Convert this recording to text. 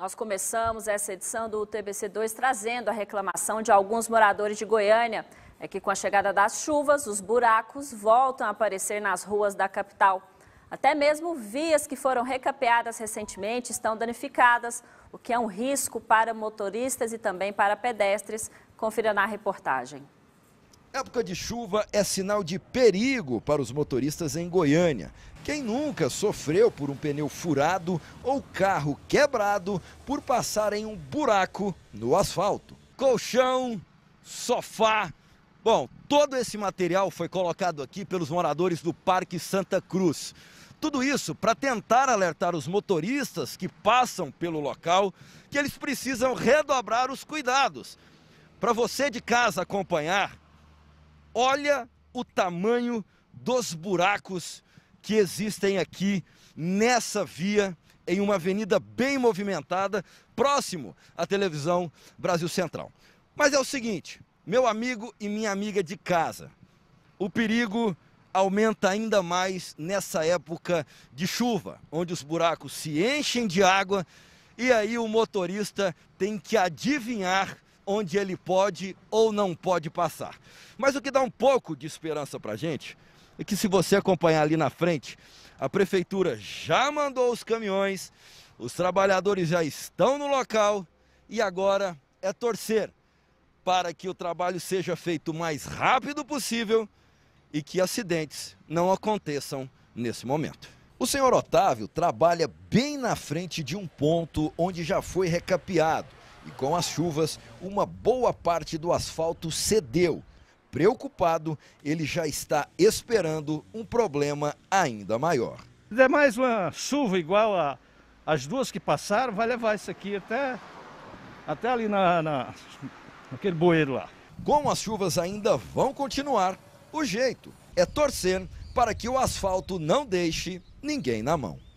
Nós começamos essa edição do TBC2 trazendo a reclamação de alguns moradores de Goiânia. É que com a chegada das chuvas, os buracos voltam a aparecer nas ruas da capital. Até mesmo vias que foram recapeadas recentemente estão danificadas, o que é um risco para motoristas e também para pedestres. Confira na reportagem. Época de chuva é sinal de perigo para os motoristas em Goiânia. Quem nunca sofreu por um pneu furado ou carro quebrado por passar em um buraco no asfalto? Colchão, sofá. Bom, todo esse material foi colocado aqui pelos moradores do Parque Santa Cruz. Tudo isso para tentar alertar os motoristas que passam pelo local que eles precisam redobrar os cuidados. Para você de casa acompanhar, Olha o tamanho dos buracos que existem aqui nessa via, em uma avenida bem movimentada, próximo à televisão Brasil Central. Mas é o seguinte, meu amigo e minha amiga de casa, o perigo aumenta ainda mais nessa época de chuva, onde os buracos se enchem de água e aí o motorista tem que adivinhar onde ele pode ou não pode passar. Mas o que dá um pouco de esperança para a gente é que, se você acompanhar ali na frente, a prefeitura já mandou os caminhões, os trabalhadores já estão no local e agora é torcer para que o trabalho seja feito o mais rápido possível e que acidentes não aconteçam nesse momento. O senhor Otávio trabalha bem na frente de um ponto onde já foi recapeado. E com as chuvas, uma boa parte do asfalto cedeu. Preocupado, ele já está esperando um problema ainda maior. É mais uma chuva igual a, as duas que passaram, vai levar isso aqui até, até ali na, na, naquele bueiro lá. Como as chuvas ainda vão continuar, o jeito é torcer para que o asfalto não deixe ninguém na mão.